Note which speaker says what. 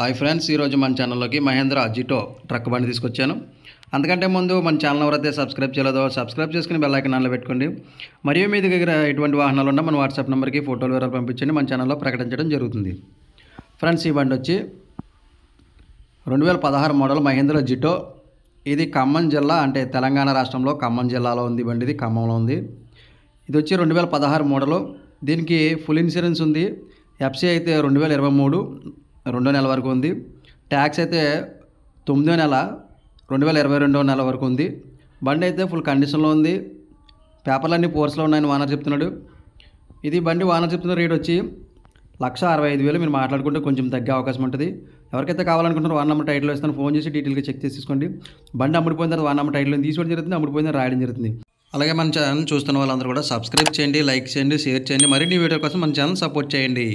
Speaker 1: hi friends ఈరోజు మన ఛానల్లోకి మహేంద్ర జిటో ట్రక్ బండి తీసుకొచ్చాను అందుకంటే ముందు మన ఛానల్ ఎవరైతే సబ్స్క్రైబ్ చేయలేదో సబ్స్క్రైబ్ చేసుకుని బెల్లైకన్ నాలో పెట్టుకోండి మరియు మీ దగ్గర ఎటువంటి వాహనాలు ఉన్నా మన వాట్సాప్ నెంబర్కి ఫోటోలు వివరాలు పంపించండి మన ఛానల్లో ప్రకటించడం జరుగుతుంది ఫ్రెండ్స్ ఈ బండి వచ్చి రెండు వేల పదహారు మోడల్ మహేంద్ర జిటో ఇది ఖమ్మం జిల్లా అంటే తెలంగాణ రాష్ట్రంలో ఖమ్మం జిల్లాలో ఉంది బండి ఇది ఖమ్మంలో ఉంది ఇది వచ్చి రెండు వేల పదహారు మోడలు దీనికి ఫుల్ ఇన్సూరెన్స్ ఉంది ఎఫ్సీ అయితే రెండు వేల ఇరవై మూడు రెండో నెల వరకు ఉంది ట్యాక్స్ అయితే తొమ్మిదో నెల రెండు వేల ఇరవై రెండో నెల వరకు ఉంది బండి అయితే ఫుల్ కండిషన్లో ఉంది పేపర్లన్నీ పోర్స్లో ఉన్నాయని వానర్ చెప్తున్నాడు ఇది బండి వానర్ చెప్తున్న రేట్ వచ్చి లక్ష అరవై ఐదు వేలు మీరు మాట్లాడుకుంటే కొంచెం తగ్గే అవకాశం ఉంటుంది ఎవరికైతే కావాలనుకుంటున్నారో వన్ నెంబర్ టైటిల్ వస్తాను ఫోన్ చేసి డీటెయిల్గా చెక్ చేసుకోండి బండి అమ్ముడిపోయిన తర్వాత వన్ నెంబర్ టైటిల్ని తీసుకోవడం జరుగుతుంది అమ్ముడిపోయిన రాయడం జరుగుతుంది అలాగే మన ఛానల్ చూస్తున్న వాళ్ళందరూ కూడా సబ్స్క్రైబ్ చేయండి లైక్ చేయండి షేర్ చేయండి మరిన్ని వీడియో కోసం మన ఛానల్ సపోర్ట్ చేయండి